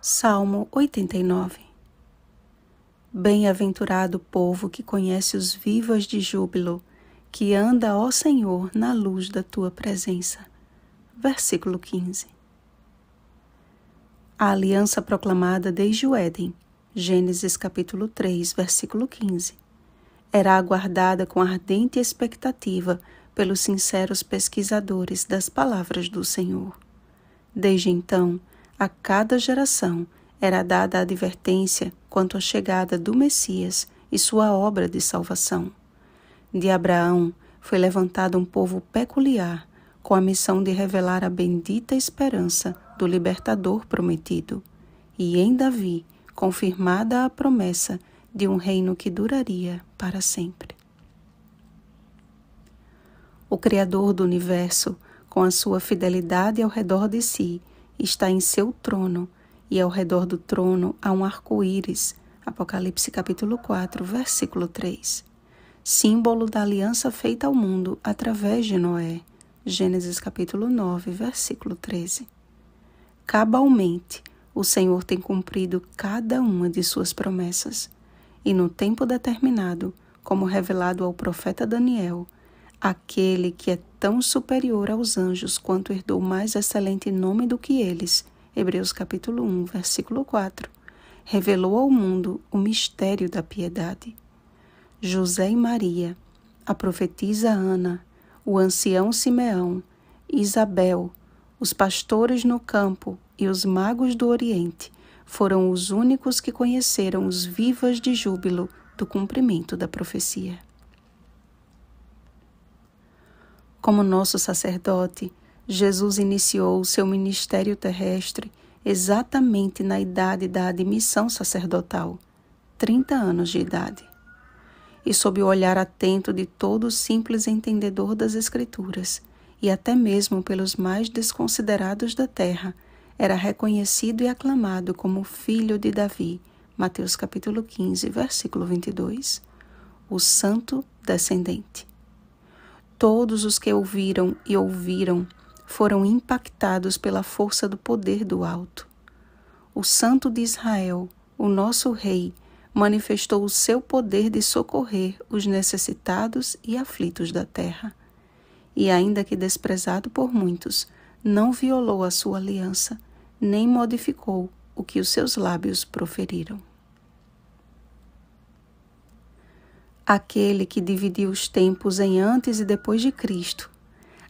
Salmo 89 Bem-aventurado o povo que conhece os vivas de júbilo, que anda, ó Senhor, na luz da tua presença. Versículo 15 A aliança proclamada desde o Éden, Gênesis capítulo 3, versículo 15, era aguardada com ardente expectativa pelos sinceros pesquisadores das palavras do Senhor. Desde então, a cada geração era dada a advertência quanto à chegada do Messias e sua obra de salvação. De Abraão foi levantado um povo peculiar com a missão de revelar a bendita esperança do libertador prometido, e em Davi confirmada a promessa de um reino que duraria para sempre. O Criador do universo, com a sua fidelidade ao redor de si, está em seu trono, e ao redor do trono há um arco-íris. Apocalipse capítulo 4, versículo 3. Símbolo da aliança feita ao mundo através de Noé. Gênesis capítulo 9, versículo 13. Cabalmente, o Senhor tem cumprido cada uma de suas promessas, e no tempo determinado, como revelado ao profeta Daniel, aquele que é tão superior aos anjos quanto herdou mais excelente nome do que eles. Hebreus capítulo 1, versículo 4. Revelou ao mundo o mistério da piedade. José e Maria, a profetisa Ana, o ancião Simeão, Isabel, os pastores no campo e os magos do Oriente foram os únicos que conheceram os vivas de júbilo do cumprimento da profecia. Como nosso sacerdote, Jesus iniciou o seu ministério terrestre exatamente na idade da admissão sacerdotal, 30 anos de idade. E sob o olhar atento de todo simples entendedor das Escrituras, e até mesmo pelos mais desconsiderados da terra, era reconhecido e aclamado como filho de Davi. Mateus capítulo 15, versículo 22. O santo descendente. Todos os que ouviram e ouviram foram impactados pela força do poder do alto. O Santo de Israel, o nosso Rei, manifestou o seu poder de socorrer os necessitados e aflitos da terra. E, ainda que desprezado por muitos, não violou a sua aliança, nem modificou o que os seus lábios proferiram. aquele que dividiu os tempos em antes e depois de Cristo,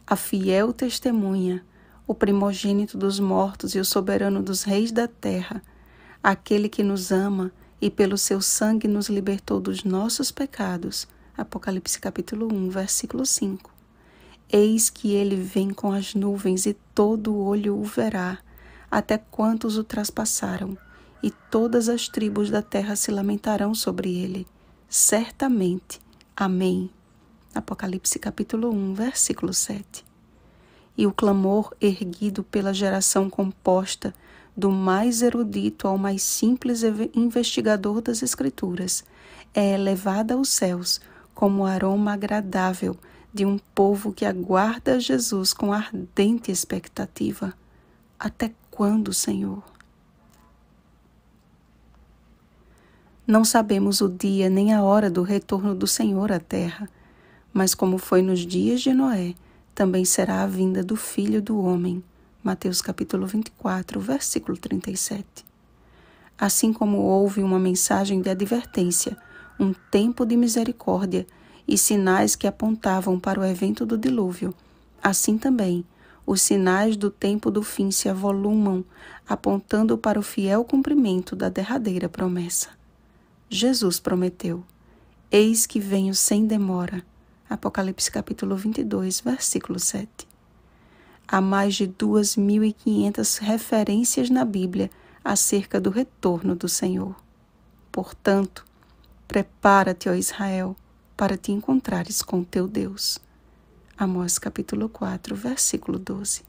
a fiel testemunha, o primogênito dos mortos e o soberano dos reis da terra, aquele que nos ama e pelo seu sangue nos libertou dos nossos pecados. Apocalipse capítulo 1, versículo 5. Eis que ele vem com as nuvens e todo olho o verá, até quantos o traspassaram, e todas as tribos da terra se lamentarão sobre ele certamente. Amém. Apocalipse capítulo 1, versículo 7. E o clamor erguido pela geração composta do mais erudito ao mais simples investigador das Escrituras é elevado aos céus como o aroma agradável de um povo que aguarda Jesus com ardente expectativa. Até quando, Senhor? Não sabemos o dia nem a hora do retorno do Senhor à terra, mas como foi nos dias de Noé, também será a vinda do Filho do Homem. Mateus capítulo 24, versículo 37. Assim como houve uma mensagem de advertência, um tempo de misericórdia e sinais que apontavam para o evento do dilúvio, assim também os sinais do tempo do fim se avolumam, apontando para o fiel cumprimento da derradeira promessa. Jesus prometeu: Eis que venho sem demora. Apocalipse capítulo 22, versículo 7. Há mais de 2.500 referências na Bíblia acerca do retorno do Senhor. Portanto, prepara-te, ó Israel, para te encontrares com teu Deus. Amós capítulo 4, versículo 12.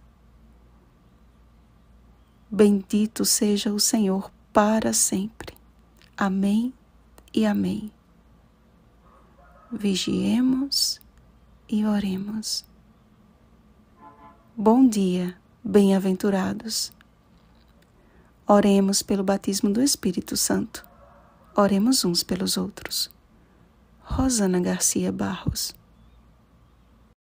Bendito seja o Senhor para sempre. Amém e amém. Vigiemos e oremos. Bom dia, bem-aventurados. Oremos pelo batismo do Espírito Santo. Oremos uns pelos outros. Rosana Garcia Barros